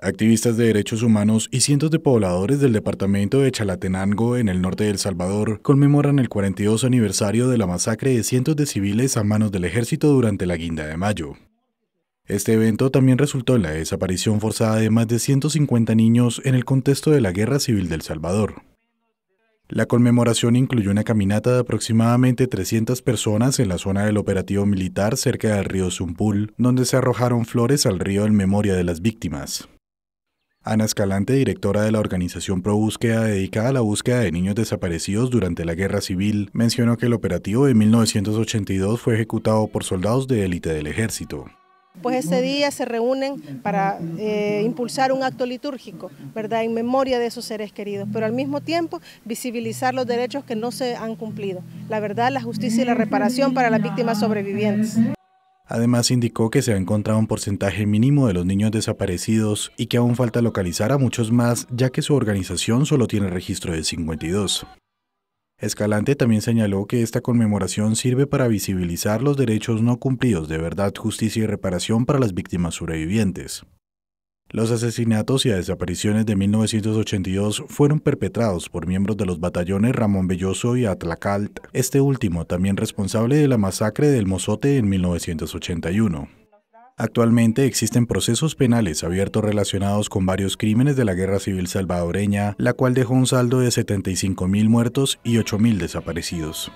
Activistas de derechos humanos y cientos de pobladores del departamento de Chalatenango, en el norte de El Salvador, conmemoran el 42 aniversario de la masacre de cientos de civiles a manos del ejército durante la Guinda de Mayo. Este evento también resultó en la desaparición forzada de más de 150 niños en el contexto de la Guerra Civil del Salvador. La conmemoración incluyó una caminata de aproximadamente 300 personas en la zona del operativo militar cerca del río Zumpul, donde se arrojaron flores al río en memoria de las víctimas. Ana Escalante, directora de la organización Pro dedicada a la búsqueda de niños desaparecidos durante la Guerra Civil, mencionó que el operativo de 1982 fue ejecutado por soldados de élite del ejército pues ese día se reúnen para eh, impulsar un acto litúrgico, ¿verdad?, en memoria de esos seres queridos, pero al mismo tiempo visibilizar los derechos que no se han cumplido, la verdad, la justicia y la reparación para las víctimas sobrevivientes. Además indicó que se ha encontrado un porcentaje mínimo de los niños desaparecidos y que aún falta localizar a muchos más ya que su organización solo tiene registro de 52. Escalante también señaló que esta conmemoración sirve para visibilizar los derechos no cumplidos de verdad, justicia y reparación para las víctimas sobrevivientes. Los asesinatos y desapariciones de 1982 fueron perpetrados por miembros de los batallones Ramón Belloso y Atlacalt, este último también responsable de la masacre del Mozote en 1981. Actualmente existen procesos penales abiertos relacionados con varios crímenes de la Guerra Civil Salvadoreña, la cual dejó un saldo de 75.000 muertos y 8.000 desaparecidos.